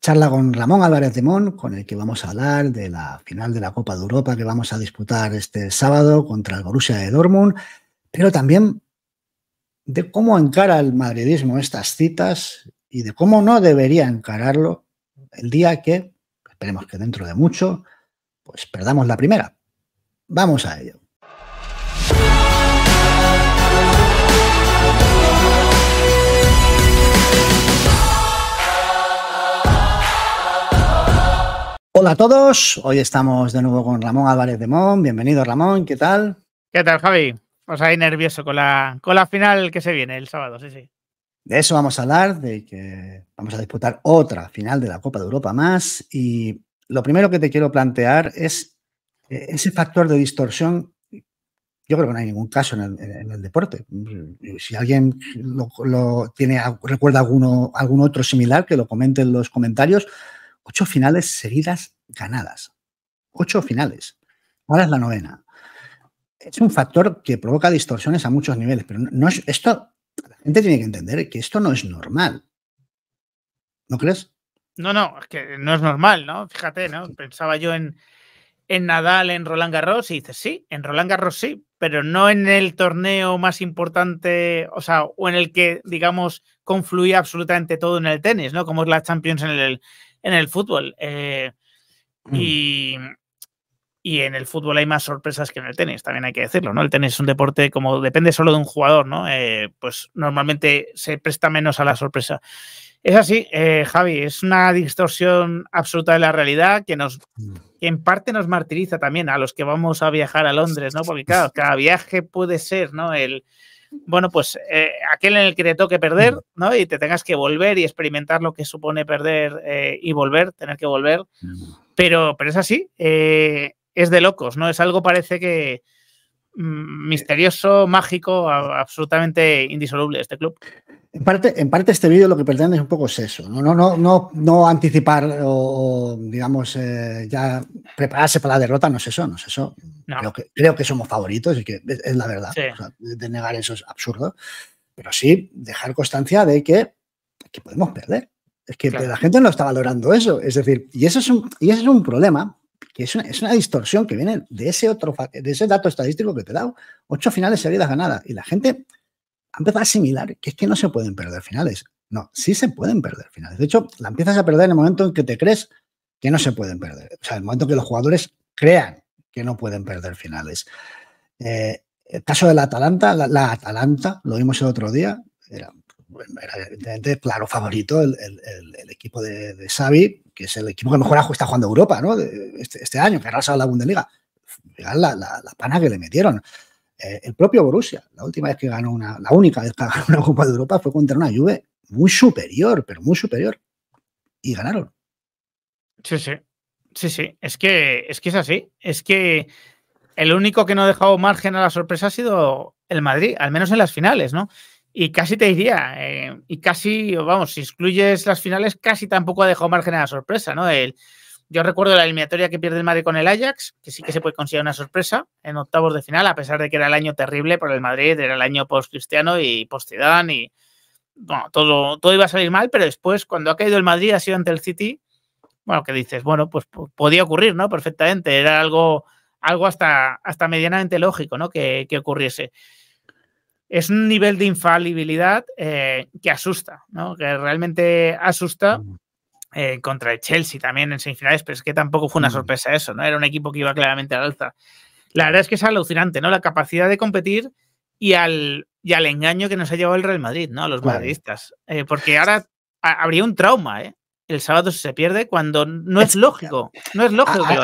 charla con Ramón Álvarez de Mon, con el que vamos a hablar de la final de la Copa de Europa que vamos a disputar este sábado contra el Borussia de Dortmund, pero también de cómo encara el madridismo estas citas y de cómo no debería encararlo el día que, esperemos que dentro de mucho, pues perdamos la primera. Vamos a ello. Hola a todos, hoy estamos de nuevo con Ramón Álvarez de Mon. Bienvenido Ramón, ¿qué tal? ¿Qué tal Javi? Os ahí nervioso con la, con la final que se viene el sábado, sí, sí. De eso vamos a hablar, de que vamos a disputar otra final de la Copa de Europa más. Y lo primero que te quiero plantear es eh, ese factor de distorsión. Yo creo que no hay ningún caso en el, deporte. Si alguien lo, lo tiene, recuerda alguno, algún otro similar, que lo comente en los comentarios. Ocho finales seguidas ganadas. Ocho finales. Ahora es la novena. Es un factor que provoca distorsiones a muchos niveles, pero no es, esto, la gente tiene que entender que esto no es normal. ¿No crees? No, no, es que no es normal, ¿no? Fíjate, ¿no? Pensaba yo en, en Nadal, en Roland Garros, y dices, sí, en Roland Garros sí, pero no en el torneo más importante, o sea, o en el que, digamos, confluía absolutamente todo en el tenis, ¿no? Como es la Champions en el, en el fútbol. Eh, mm. y, en el fútbol hay más sorpresas que en el tenis, también hay que decirlo, ¿no? El tenis es un deporte como depende solo de un jugador, ¿no? Eh, pues normalmente se presta menos a la sorpresa. Es así, eh, Javi, es una distorsión absoluta de la realidad que nos mm. en parte nos martiriza también a los que vamos a viajar a Londres, ¿no? Porque claro, cada viaje puede ser, ¿no? El, bueno, pues eh, aquel en el que te toque perder, mm. ¿no? Y te tengas que volver y experimentar lo que supone perder eh, y volver, tener que volver. Mm. Pero, pero es así, eh, es de locos, ¿no? Es algo parece que, Mm, misterioso, mágico, absolutamente indisoluble este club. En parte, en parte este vídeo lo que pretende es un poco eso, no, no, no, no, no anticipar o, digamos, eh, ya prepararse para la derrota, no es eso, no es eso. Creo, que, creo, que, somos favoritos, y que es, la verdad, de negar eso es absurdo, pero sí dejar constancia de que, que podemos perder. Es que la gente no está valorando eso, es decir, y eso es un, y eso es un problema que es una, distorsión que viene de ese otro de ese dato estadístico que te he dado. Ocho finales seguidas ganadas. Y la gente empieza a asimilar que es que no se pueden perder finales. No, sí se pueden perder finales. De hecho, la empiezas a perder en el momento en que te crees que no se pueden perder. O sea, en el momento en que los jugadores crean que no pueden perder finales. Eh, el caso de la Atalanta, la, Atalanta, lo vimos el otro día, era, evidentemente claro favorito el, equipo de, de Xavi, que es el equipo que mejor está jugando Europa, ¿no? Este, este año, que arrasa la Bundesliga. la, la, la, pana que le metieron. Eh, el propio Borussia, la última vez que ganó una, la única vez que ganó una Copa de Europa fue contra una Juve muy superior, pero muy superior. Y ganaron. Sí, sí. Sí, sí. Es que es, que es así. Es que el único que no ha dejado margen a la sorpresa ha sido el Madrid, al menos en las finales, ¿no? Y casi te diría, eh, y casi, vamos, si excluyes las finales, casi tampoco ha dejado margen a la sorpresa, ¿no? El, yo recuerdo la eliminatoria que pierde el Madrid con el Ajax, que sí que se puede considerar una sorpresa en octavos de final, a pesar de que era el año terrible por el Madrid, era el año post-cristiano y post-Zidane y, bueno, todo, todo iba a salir mal, pero después, cuando ha caído el Madrid, ha sido ante el City, bueno, que dices, bueno, pues podía ocurrir, ¿no? Perfectamente, era algo, algo hasta, hasta medianamente lógico, ¿no? Que, que ocurriese es un nivel de infalibilidad eh, que asusta, ¿no? Que realmente asusta. Eh, contra el Chelsea también en semifinales, pero es que tampoco fue una sorpresa eso, ¿no? Era un equipo que iba claramente al alza. La verdad es que es alucinante, ¿no? La capacidad de competir y al, y al engaño que nos ha llevado el Real Madrid, ¿no? A los madridistas. Eh, porque ahora habría un trauma, ¿eh? El sábado se pierde cuando no es lógico, no es lógico que lo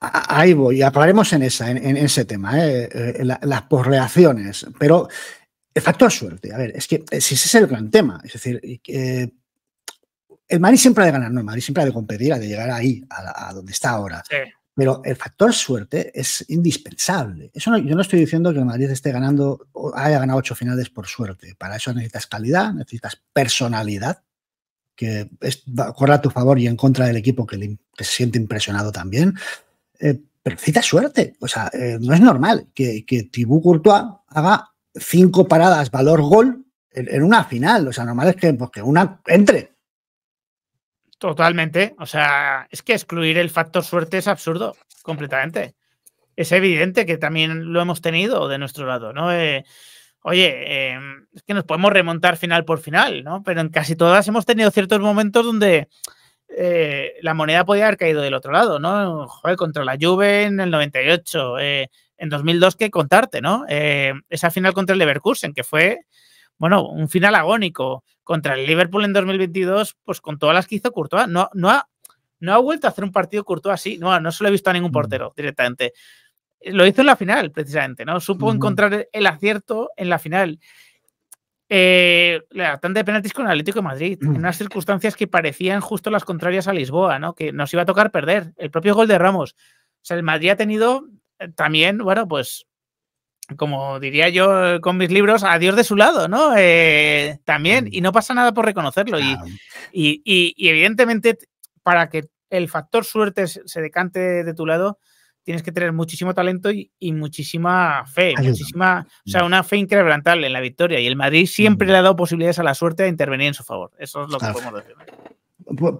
Ahí voy, hablaremos en, esa, en, ese tema, ¿eh? las posreacciones, pero el factor suerte. A ver, es que eh, ese es el gran tema. Es decir, eh, el Madrid siempre ha de ganar, no, el Madrid siempre ha de competir, ha de llegar ahí, a, donde está ahora. Pero el factor suerte es indispensable. Eso yo no estoy diciendo que el Madrid esté ganando, haya ganado ocho finales por suerte. Para eso necesitas calidad, necesitas personalidad, que es, a tu favor y en contra del equipo que, se siente impresionado también. Eh, pero necesitas suerte. O sea, no es normal que, que Thibaut Courtois haga cinco paradas valor gol en, una final. O sea, normal es pues, que, una entre. Totalmente. O sea, es que excluir el factor suerte es absurdo, completamente. Es evidente que también lo hemos tenido de nuestro lado, ¿no? Eh, oye, eh, es que nos podemos remontar final por final, ¿no? Pero en casi todas hemos tenido ciertos momentos donde eh, la moneda podía haber caído del otro lado, ¿no? Joder, contra la Juve en el 98, en 2002 que contarte, ¿no? Eh, esa final contra el Leverkusen, que fue, bueno, un final agónico. Contra el Liverpool en 2022, pues con todas las que hizo Courtois, no, no, ha, no ha vuelto a hacer un partido Courtois así, no, no se lo he visto a ningún mm. portero directamente. Lo hizo en la final, precisamente, ¿no? Supo encontrar el acierto en la final. Eh, la tanda de penaltis con el Atlético de Madrid, en mm. unas circunstancias que parecían justo las contrarias a Lisboa, ¿no? Que nos iba a tocar perder. El propio gol de Ramos. O sea, el Madrid ha tenido también, bueno, pues como diría yo eh, con mis libros, adiós de su lado, ¿no? Eh, también, y no pasa nada por reconocerlo. Y, y, evidentemente, para que el factor suerte se decante de tu lado, tienes que tener muchísimo talento y, muchísima fe, muchísima, o sea, mm. una fe increíble en la victoria. Y el Madrid siempre mm. le ha dado posibilidades a la suerte de intervenir en su favor. Eso es lo que podemos decir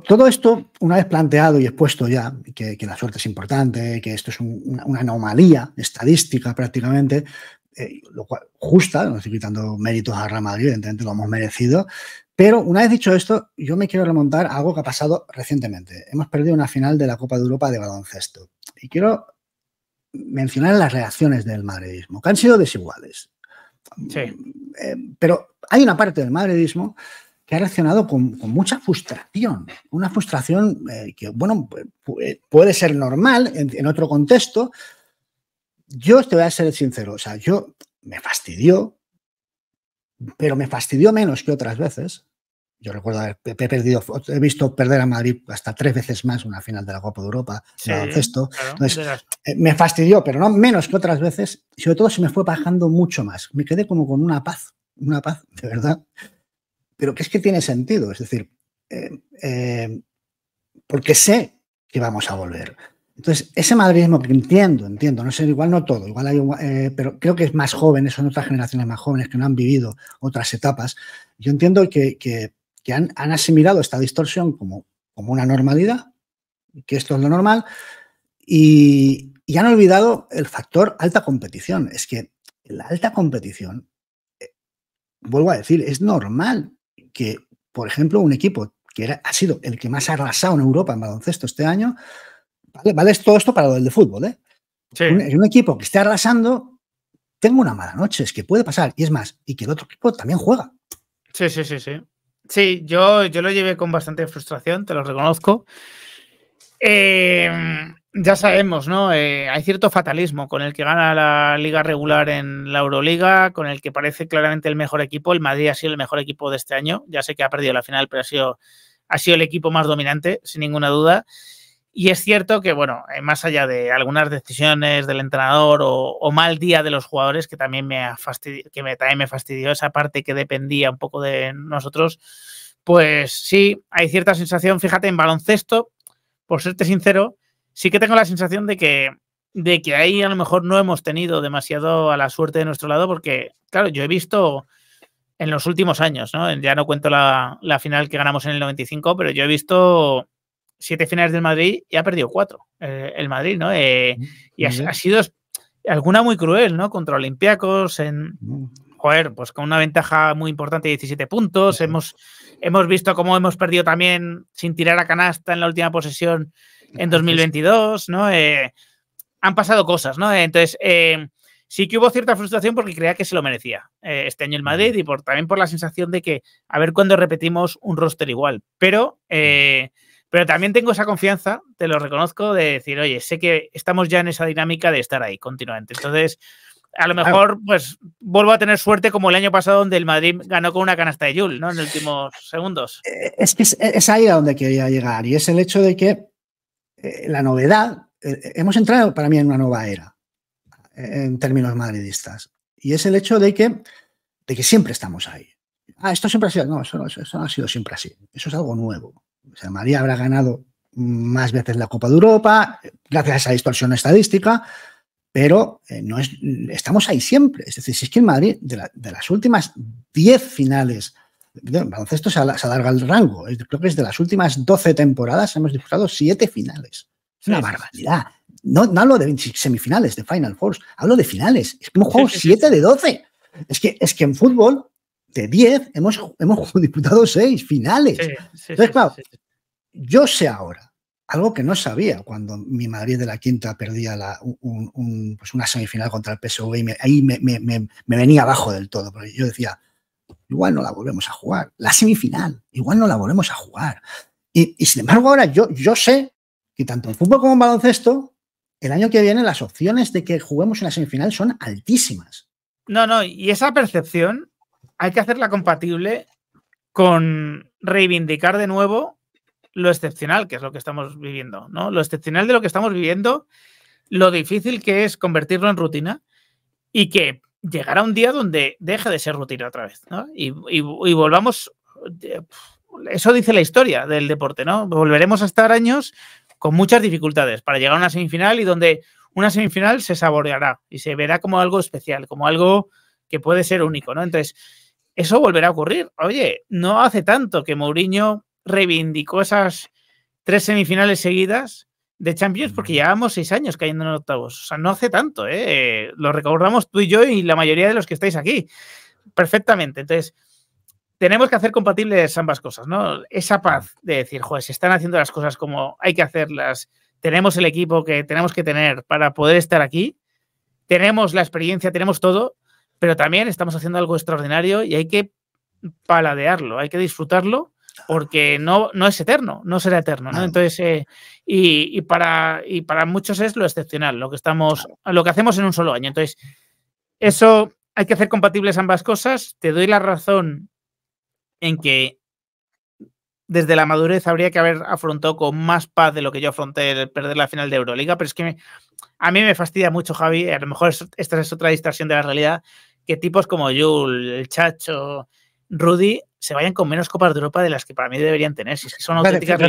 todo esto, una vez planteado y expuesto ya que, la suerte es importante, que esto es una, anomalía estadística prácticamente, eh, lo cual justa, no estoy quitando méritos a Real Madrid, evidentemente lo hemos merecido, pero una vez dicho esto, yo me quiero remontar a algo que ha pasado recientemente. Hemos perdido una final de la Copa de Europa de baloncesto y quiero mencionar las reacciones del madridismo, que han sido desiguales. Sí. Eh, pero hay una parte del madridismo que ha reaccionado con, mucha frustración, una frustración eh, que, bueno, eh, puede ser normal en, otro contexto. Yo te voy a ser sincero, o sea, yo me fastidió, pero me fastidió menos que otras veces. Yo recuerdo haber perdido, he visto perder a Madrid hasta tres veces más una final de la Copa de Europa, eh, me fastidió, pero no menos que otras veces. Sobre todo se me fue bajando mucho más. Me quedé como con una paz, una paz, de verdad pero que es que tiene sentido. Es decir, eh, eh, porque sé que vamos a volver. Entonces, ese madridismo que entiendo, entiendo, no sé, igual no todo, igual eh, pero creo que es más joven, son otras generaciones más jóvenes que no han vivido otras etapas. Yo entiendo que, han, asimilado esta distorsión como, como una normalidad, que esto es lo normal, y, han olvidado el factor alta competición. Es que la alta competición, vuelvo a decir, es normal que, por ejemplo, un equipo que ha sido el que más ha arrasado en Europa en baloncesto este año, vale, vale todo esto para lo del de fútbol, ¿eh? Sí. Un, equipo que esté arrasando, tengo una mala noche, es que puede pasar, y es más, y que el otro equipo también juega. Sí, sí, sí, sí. Sí, yo, yo lo llevé con bastante frustración, te lo reconozco. Eh, ya sabemos, ¿no? Eh, hay cierto fatalismo con el que gana la liga regular en la Euroliga, con el que parece claramente el mejor equipo. El Madrid ha sido el mejor equipo de este año. Ya sé que ha perdido la final, pero ha sido, ha sido el equipo más dominante, sin ninguna duda. Y es cierto que, bueno, eh, más allá de algunas decisiones del entrenador o, mal día de los jugadores, que también me, que también me fastidió esa parte que dependía un poco de nosotros, pues sí, hay cierta sensación, fíjate, en baloncesto, por serte sincero, sí que tengo la sensación de que, de que ahí a lo mejor no hemos tenido demasiado a la suerte de nuestro lado, porque, claro, yo he visto en los últimos años, ¿no? Ya no cuento la, final que ganamos en el 95, pero yo he visto siete finales del Madrid y ha perdido cuatro eh, el Madrid, ¿no? Eh, y ha, sido alguna muy cruel, ¿no? Contra Olympiacos, en, joder, pues con una ventaja muy importante de 17 puntos. Hemos, hemos visto cómo hemos perdido también sin tirar a canasta en la última posesión en 2022, ¿no? Eh, han pasado cosas, ¿no? Entonces, eh, sí que hubo cierta frustración porque creía que se lo merecía eh, este año el Madrid y por, también por la sensación de que a ver cuándo repetimos un roster igual. Pero, pero también tengo esa confianza, te lo reconozco, de decir, oye, sé que estamos ya en esa dinámica de estar ahí continuamente. Entonces, a lo mejor, pues, vuelvo a tener suerte como el año pasado donde el Madrid ganó con una canasta de Yul, ¿no? En los últimos segundos. Es que es ahí a donde quería llegar y es el hecho de que eh, la novedad, eh, eh, hemos entrado para mí en una nueva era, en términos madridistas, y es el hecho de que, de que siempre estamos ahí. Ah, esto siempre ha sido, no, eso no, ha sido siempre así, eso es algo nuevo. O María habrá ganado más veces la Copa de Europa, gracias a esa distorsión estadística, pero no es, estamos ahí siempre. Es decir, si es que en Madrid, de, de las últimas 10 finales el baloncesto se, alarga el rango. Creo que de las últimas 12 temporadas hemos disputado 7 finales. Es una barbaridad. No, hablo de semifinales, de Final Force, hablo de finales. Es que hemos jugado 7 de 12. Es que, es que en fútbol, de 10, hemos, hemos disputado 6 finales. Entonces, claro, yo sé ahora algo que no sabía cuando mi madre de la Quinta perdía pues una semifinal contra el PSV y ahí me, me, venía abajo del todo, porque yo decía, Igual no la volvemos a jugar. La semifinal, igual no la volvemos a jugar. Y, sin embargo, ahora yo, yo sé que tanto en fútbol como en baloncesto, el año que viene las opciones de que juguemos en la semifinal son altísimas. No, no, y esa percepción hay que hacerla compatible con reivindicar de nuevo lo excepcional que es lo que estamos viviendo, ¿no? Lo excepcional de lo que estamos viviendo, lo difícil que es convertirlo en rutina y que llegará un día donde deje de ser rutina otra vez, ¿no? y, volvamos eh, eso dice la historia del deporte, ¿no? Volveremos a estar años con muchas dificultades para llegar a una semifinal y donde una semifinal se saboreará y se verá como algo especial, como algo que puede ser único, ¿no? Entonces, eso volverá a ocurrir. Oye, no hace tanto que Mourinho reivindicó esas tres semifinales seguidas de Champions porque mm. llevamos seis años cayendo en octavos. O sea, no hace tanto, ¿eh? ¿eh? Lo recordamos tú y yo y la mayoría de los que estáis aquí perfectamente. Entonces, tenemos que hacer compatibles ambas cosas, ¿no? Esa paz de decir, joder, se están haciendo las cosas como hay que hacerlas, tenemos el equipo que tenemos que tener para poder estar aquí, tenemos la experiencia, tenemos todo, pero también estamos haciendo algo extraordinario y hay que paladearlo, hay que disfrutarlo porque no, no es eterno, no será eterno, Entonces, eh, y, para, y para muchos es lo excepcional, lo que estamos, lo que hacemos en un solo año. Entonces, eso hay que hacer compatibles ambas cosas. Te doy la razón en que desde la madurez habría que haber afrontado con más paz de lo que yo afronté el perder la final de Euroliga, pero es que a mí me fastidia mucho, Javi, a lo mejor esta es otra distorsión de la realidad, que tipos como Yul, el Chacho, Rudy se vayan con menos copas de Europa de las que para mí deberían tener. es que son auténticas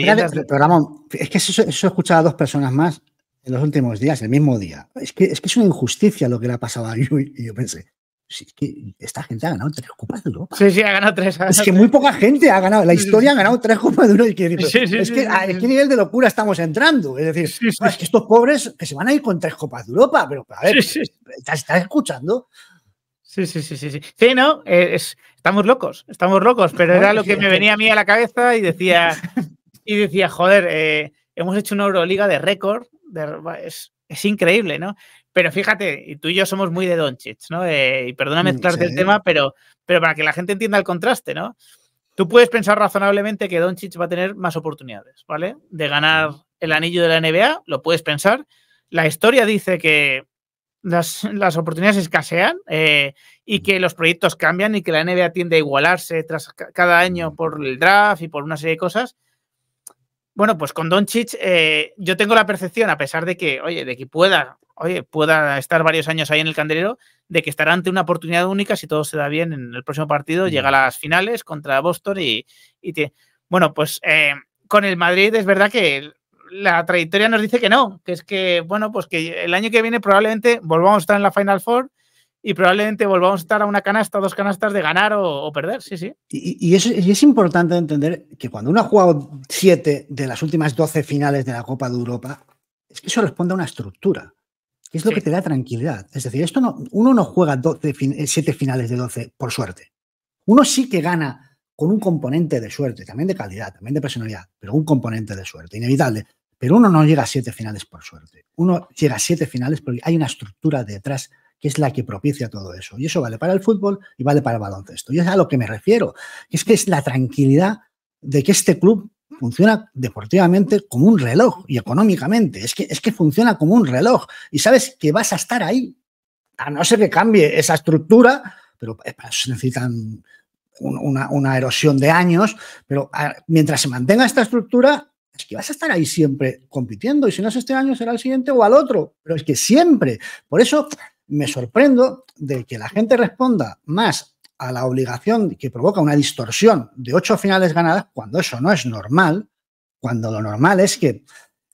Ramón, es que eso, he escuchado a dos personas más en los últimos días, el mismo día. Es que es, que es una injusticia lo que le ha pasado a Yui. Y yo pensé, es que esta gente ha ganado tres copas de Europa. Sí, sí, ha ganado tres. es que muy poca gente ha ganado. La historia ha ganado tres copas de Europa. Y es que a ah, qué nivel de locura estamos entrando. Es decir, ah, que estos pobres que se van a ir con tres copas de Europa. Pero a ver, ¿estás escuchando? Sí, sí, sí, sí. Sí, ¿no? Eh, estamos locos, estamos locos, pero era lo que me venía a mí a la cabeza y decía, y decía joder, eh, hemos hecho una Euroliga de récord, es, increíble, ¿no? Pero fíjate, y tú y yo somos muy de Doncic, ¿no? Eh, y perdona mm, mezclarte el tema, pero, pero para que la gente entienda el contraste, ¿no? Tú puedes pensar razonablemente que Doncic va a tener más oportunidades, ¿vale? De ganar el anillo de la NBA, lo puedes pensar. La historia dice que las, las oportunidades escasean eh, y que los proyectos cambian y que la NBA tiende a igualarse tras cada año mm. por el draft y por una serie de cosas. Bueno, pues con Doncic eh, yo tengo la percepción, a pesar de que, oye, de que pueda, oye, pueda estar varios años ahí en el candelero, de que estará ante una oportunidad única si todo se da bien en el próximo partido, mm. llega a las finales contra Boston y, bueno, pues eh, con el Madrid es verdad que la trayectoria nos dice que no, que es que, bueno, pues que el año que viene probablemente volvamos a estar en la Final Four y probablemente volvamos a estar a una canasta, dos canastas de ganar o, perder, sí, sí. Y, y, es, importante entender que cuando uno ha jugado siete de las últimas doce finales de la Copa de Europa, es que eso responde a una estructura, que es lo que te da tranquilidad. Es decir, esto no, uno no juega 12, eh, siete finales de doce por suerte. Uno sí que gana con un componente de suerte, también de calidad, también de personalidad, pero un componente de suerte, inevitable. Pero uno no llega a siete finales por suerte. Uno llega a siete finales porque hay una estructura detrás que es la que propicia todo eso. Y eso vale para el fútbol y vale para el baloncesto. Y es a lo que me refiero. Es que es la tranquilidad de que este club funciona deportivamente como un reloj y económicamente. Es que, es que funciona como un reloj y sabes que vas a estar ahí. A no ser que cambie esa estructura, pero se necesitan una, una, erosión de años, pero mientras se mantenga esta estructura, es que vas a estar ahí siempre compitiendo y si no es este año será el siguiente o al otro, pero es que siempre. Por eso me sorprendo de que la gente responda más a la obligación que provoca una distorsión de ocho finales ganadas cuando eso no es normal, cuando lo normal es que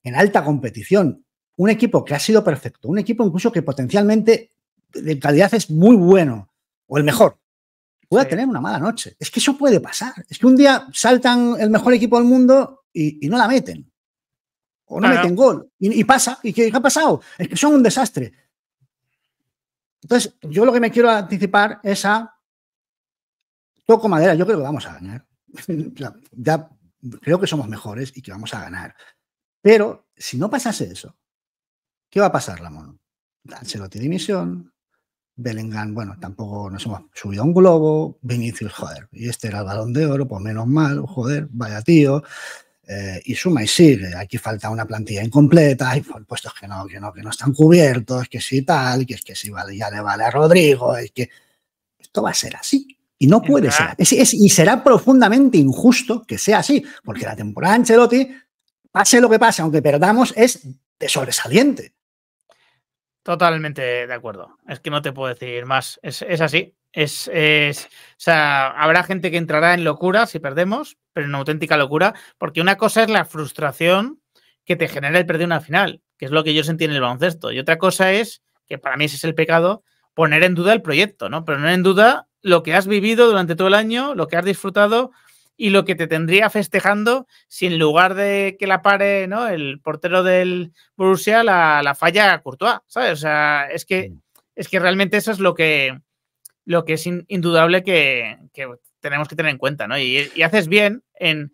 en alta competición un equipo que ha sido perfecto, un equipo incluso que potencialmente de calidad es muy bueno o el mejor, pueda tener una mala noche. Es que eso puede pasar. Es que un día saltan el mejor equipo del mundo y, no la meten. O no meten gol. Y, pasa. ¿Y qué, ha pasado? Es que son un desastre. Entonces, yo lo que me quiero anticipar es a toco madera, yo creo que vamos a ganar. ya creo que somos mejores y que vamos a ganar. Pero si no pasase eso, ¿qué va a pasar, Ramón? tiene misión Belengan bueno, tampoco nos hemos subido a un globo, Vinicius, joder, y este era el balón de oro, pues menos mal, joder, vaya tío. Eh, y suma y sigue. Aquí falta una plantilla incompleta, hay puestos que no, que no, que no están cubiertos, que si tal, que es que si vale, ya le vale a Rodrigo, es que esto va a ser así. Y no puede ser. y será profundamente injusto que sea así, porque la temporada de Ancelotti, pase lo que pase, aunque perdamos, es de sobresaliente. Totalmente de acuerdo. Es que no te puedo decir más. es así. Es, o sea, habrá gente que entrará en locura si perdemos, pero en auténtica locura, porque una cosa es la frustración que te genera el perder una final, que es lo que yo sentí en el baloncesto, y otra cosa es, que para mí ese es el pecado, poner en duda el proyecto, ¿no? Poner en duda lo que has vivido durante todo el año, lo que has disfrutado y lo que te tendría festejando si en lugar de que la pare, ¿no? El portero del Borussia la, la falla Courtois, ¿sabes? O sea, es que, mm. es que realmente eso es lo que lo que es indudable que, tenemos que tener en cuenta, ¿no? Y, haces bien en,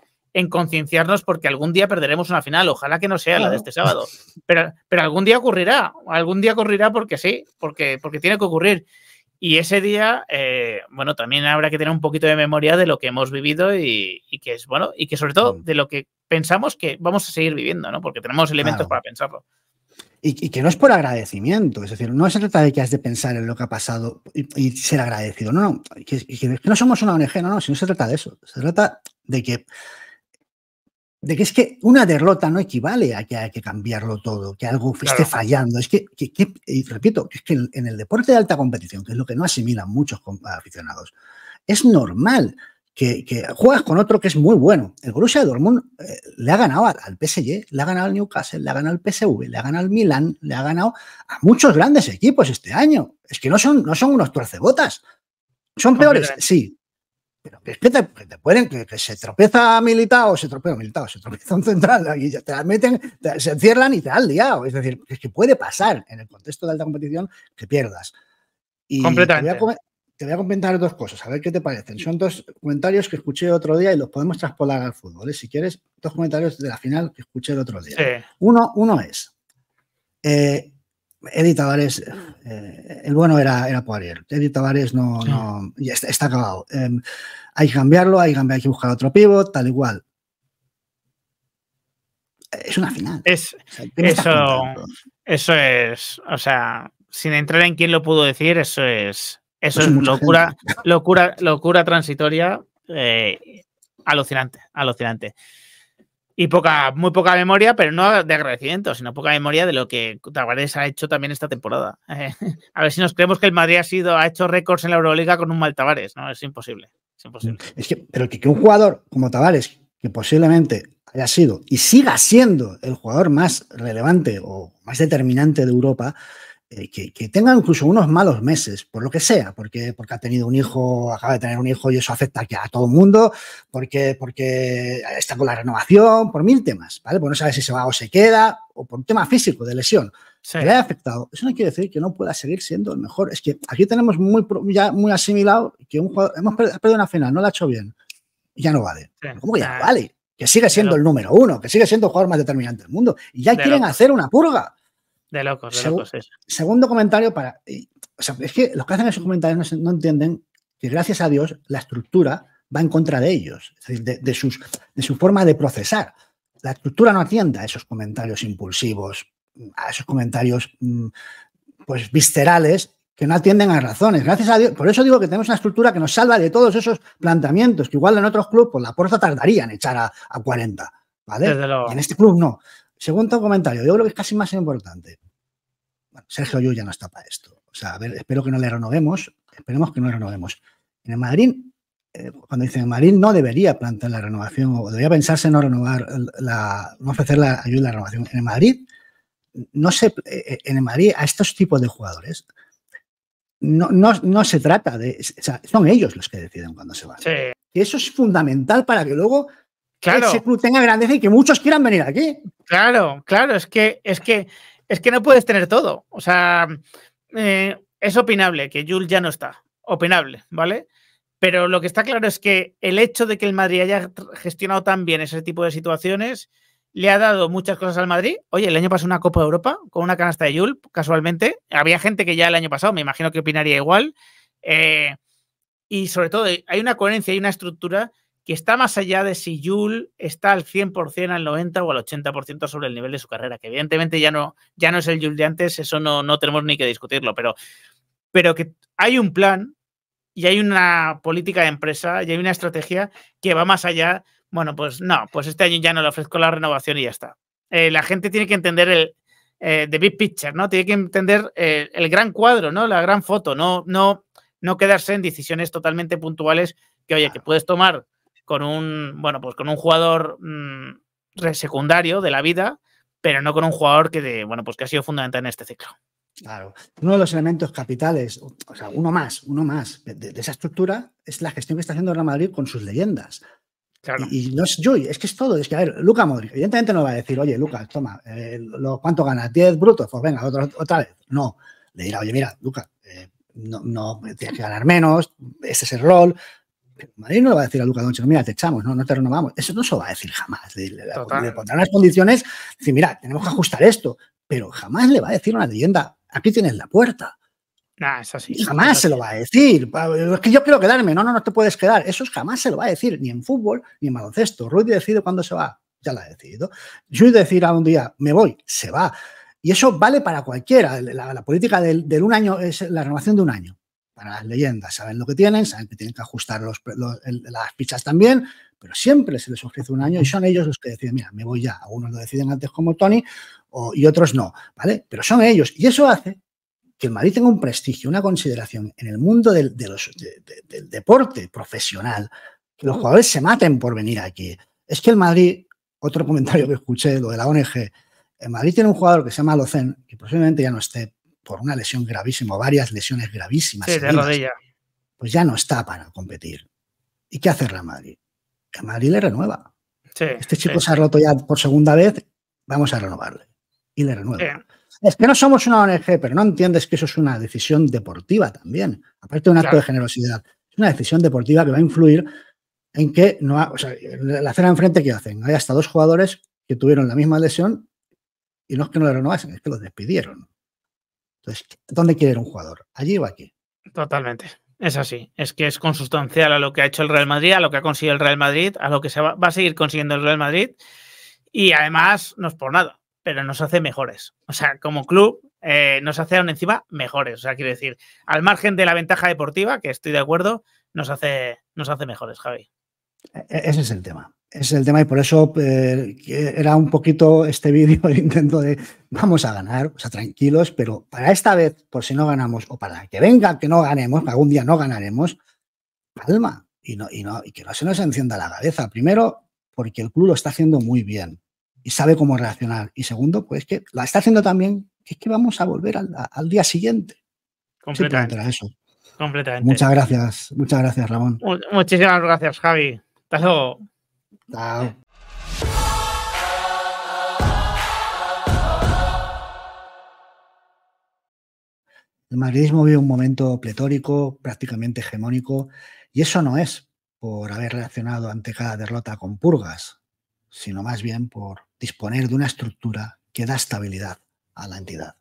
concienciarnos porque algún día perderemos una final, ojalá que no sea la de este sábado, pero, pero algún día ocurrirá, algún día ocurrirá porque sí, porque, porque tiene que ocurrir. Y ese día, eh, bueno, también habrá que tener un poquito de memoria de lo que hemos vivido y, que es bueno, y que sobre todo mm. de lo que pensamos que vamos a seguir viviendo, ¿no? Porque tenemos elementos para pensarlo. Y, que no es por agradecimiento, es decir, no se trata de que has de pensar en lo que ha pasado y, ser agradecido, no, no, que, que, no somos una ONG, no, no, si no se trata de eso, se trata de que, de que es que una derrota no equivale a que hay que cambiarlo todo, que algo esté fallando, es que, y repito, es que en el deporte de alta competición, que es lo que no asimilan muchos aficionados, es normal que, juegas con otro que es muy bueno. El Borussia Dortmund eh, le ha ganado al PSG, le ha ganado al Newcastle, le ha ganado al PSV, le ha ganado al Milan, le ha ganado a muchos grandes equipos este año. Es que no son, no son unos torcebotas. Son peores, sí. Pero es que te, pueden, que, se tropeza militado, se tropeza militado, se tropeza un central y te meten, se encierran y te el liado. Es decir, es que puede pasar en el contexto de alta competición que pierdas. Y Completamente te voy a comentar dos cosas, a ver qué te parecen. Son dos comentarios que escuché otro día y los podemos traspolar al fútbol, ¿eh? si quieres, dos comentarios de la final que escuché el otro día. Uno, es, eh, Tavares, eh, el bueno era, era Poirier, Eddie Tavares no, está, acabado. Em, hay que cambiarlo, hay que, buscar otro pivot, tal igual. Es una final. eso, eso es, o sea, sin entrar en quién lo pudo decir, eso es eso pues es locura, locura, locura transitoria. Eh, alucinante, alucinante. Y poca, muy poca memoria, pero no de agradecimiento, sino poca memoria de lo que Tavares ha hecho también esta temporada. a ver si nos creemos que el Madrid ha sido, ha hecho récords en la Euroliga con un mal Tavares, ¿no? Es imposible. Es pero que un jugador como Tavares, que posiblemente haya sido y siga siendo el jugador más relevante o más determinante de Europa, eh, que, que, incluso unos malos meses, por lo que sea, porque, porque ha tenido un hijo, acaba de tener un hijo y eso afecta a todo el mundo, porque, porque está con la renovación, por mil temas, ¿vale? bueno pues no sabe si se va o se queda, o por un tema físico de lesión. Sí. Que le haya afectado. Eso no quiere decir que no pueda seguir siendo el mejor. Es que aquí tenemos muy, ya muy asimilado que un jugador, hemos perdido una final, no la ha hecho bien, ya no vale. ¿Cómo que ya no vale? Que sigue siendo el número uno, que sigue siendo el jugador más determinante del mundo. Y ya quieren hacer una purga. De locos, de locos es. Segundo comentario para. Eh, o sea, es que los que hacen esos comentarios no, entienden que, gracias a Dios, la estructura va en contra de ellos, de, sus, de su forma de procesar. La estructura no atiende a esos comentarios impulsivos, a esos comentarios mm, pues viscerales que no atienden a razones. Gracias a Dios, por eso digo que tenemos una estructura que nos salva de todos esos planteamientos que igual en otros clubes por pues, la puerta tardarían en echar a, a 40, ¿vale? En este club no. Segundo comentario, yo creo que es casi más importante. Bueno, Sergio Llull ya no está para esto. O sea, a ver, espero que no le renovemos, esperemos que no le renovemos. En el Madrid, eh, cuando dicen el Madrid no debería plantear la renovación o debería pensarse no renovar, la, no ofrecer la ayuda a la renovación. En el Madrid, no se, eh, eh, en el Madrid a estos tipos de jugadores no, se trata de, o sea, son ellos los que deciden cuando se van. Y eso es fundamental para que luego claro. que se tenga grandeza y que muchos quieran venir aquí. Claro, claro, es que, es que, es que no puedes tener todo. O sea, eh, es opinable que Jules ya no está. Opinable, ¿vale? Pero lo que está claro es que el hecho de que el Madrid haya gestionado tan bien ese tipo de situaciones le ha dado muchas cosas al Madrid. Oye, el año pasado una Copa de Europa con una canasta de Yul, casualmente. Había gente que ya el año pasado, me imagino que opinaría igual. Eh, y sobre todo, hay una coherencia y una estructura que está más allá de si Yul está al 100%, al 90% o al 80% sobre el nivel de su carrera, que evidentemente ya no, ya no es el Yul de antes, eso no, no tenemos ni que discutirlo, pero, pero que hay un plan y hay una política de empresa y hay una estrategia que va más allá. Bueno, pues no, pues este año ya no le ofrezco la renovación y ya está. Eh, la gente tiene que entender el eh, big picture, ¿no? Tiene que entender eh, el gran cuadro, ¿no? La gran foto, no, no, no quedarse en decisiones totalmente puntuales que, oye, que puedes tomar con un, bueno, pues con un jugador mm, secundario de la vida, pero no con un jugador que, de, bueno, pues que ha sido fundamental en este ciclo. Claro. Uno de los elementos capitales, o sea, uno más, uno más de, esa estructura es la gestión que está haciendo Real Madrid con sus leyendas. Claro. Y, no es yo, es que es todo. Es que, a ver, Luca Modric, evidentemente no va a decir, oye, Lucas, toma, eh, lo, ¿cuánto ganas? ¿10 brutos? Pues venga, otra, otra vez. No. Le dirá, oye, mira, Luca, eh, no, no, tienes que ganar menos, ese es el rol, Madrid no le va a decir a Lucas Donche, mira, te echamos, no, te renovamos. Eso no se va a decir jamás. Le, pondrá unas las condiciones, decir, mira, tenemos que ajustar esto, pero jamás le va a decir una leyenda, aquí tienes la puerta. eso sí, jamás se lo va a decir. Es que yo quiero quedarme, no, no, no te puedes quedar. Eso jamás se lo va a decir, ni en fútbol, ni en baloncesto. ¿Rudy decide cuándo se va, ya la ha decidido. Yo a un día, me voy, se va. Y eso vale para cualquiera. La, política del, un año es la renovación de un año para las leyendas. Saben lo que tienen, saben que tienen que ajustar las fichas también, pero siempre se les ofrece un año y son ellos los que deciden, mira, me voy ya. Algunos lo deciden antes como Tony y otros no, ¿vale? Pero son ellos. Y eso hace que el Madrid tenga un prestigio, una consideración en el mundo del, deporte profesional, que los mm. jugadores se maten por venir aquí. Es que el Madrid, otro comentario que escuché, lo de la ONG, el Madrid tiene un jugador que se llama Locen, que posiblemente ya no esté, por una lesión gravísima, varias lesiones gravísimas. Sí, Pues ya no está para competir. ¿Y qué hace Real Madrid? Madrid le renueva. este chico se ha roto ya por segunda vez, vamos a renovarle. Y le renueva. Es que no somos una ONG, pero no entiendes que eso es una decisión deportiva también, aparte de un acto de generosidad. Es una decisión deportiva que va a influir en que no o sea, la cena enfrente ¿qué hacen. Hay hasta dos jugadores que tuvieron la misma lesión y no es que no le renovasen, es que los despidieron. Entonces, ¿dónde quiere ir un jugador? ¿Allí o aquí? Totalmente. Es así, es que es consustancial a lo que ha hecho el Real Madrid, a lo que ha conseguido el Real Madrid, a lo que se va, a seguir consiguiendo el Real Madrid y además no es por nada, pero nos hace mejores. O sea, como club eh, nos hace aún encima mejores. O sea, quiero decir, al margen de la ventaja deportiva, que estoy de acuerdo, nos hace, nos hace mejores, Javi. E, e, ese es el tema. Es el tema y por eso eh, era un poquito este vídeo el intento de vamos a ganar, o sea, tranquilos, pero para esta vez, por si no ganamos o para que venga que no ganemos, que algún día no ganaremos, calma y, no, y, no, y que no se nos encienda la cabeza. Primero, porque el club lo está haciendo muy bien y sabe cómo reaccionar. Y segundo, pues que la está haciendo también, que es que vamos a volver al, al día siguiente. Pues, Completamente. Eso. Completamente. Muchas gracias, muchas gracias, Ramón. Muchísimas gracias, Javi. Hasta luego. El madridismo vive un momento pletórico, prácticamente hegemónico, y eso no es por haber reaccionado ante cada derrota con purgas, sino más bien por disponer de una estructura que da estabilidad a la entidad.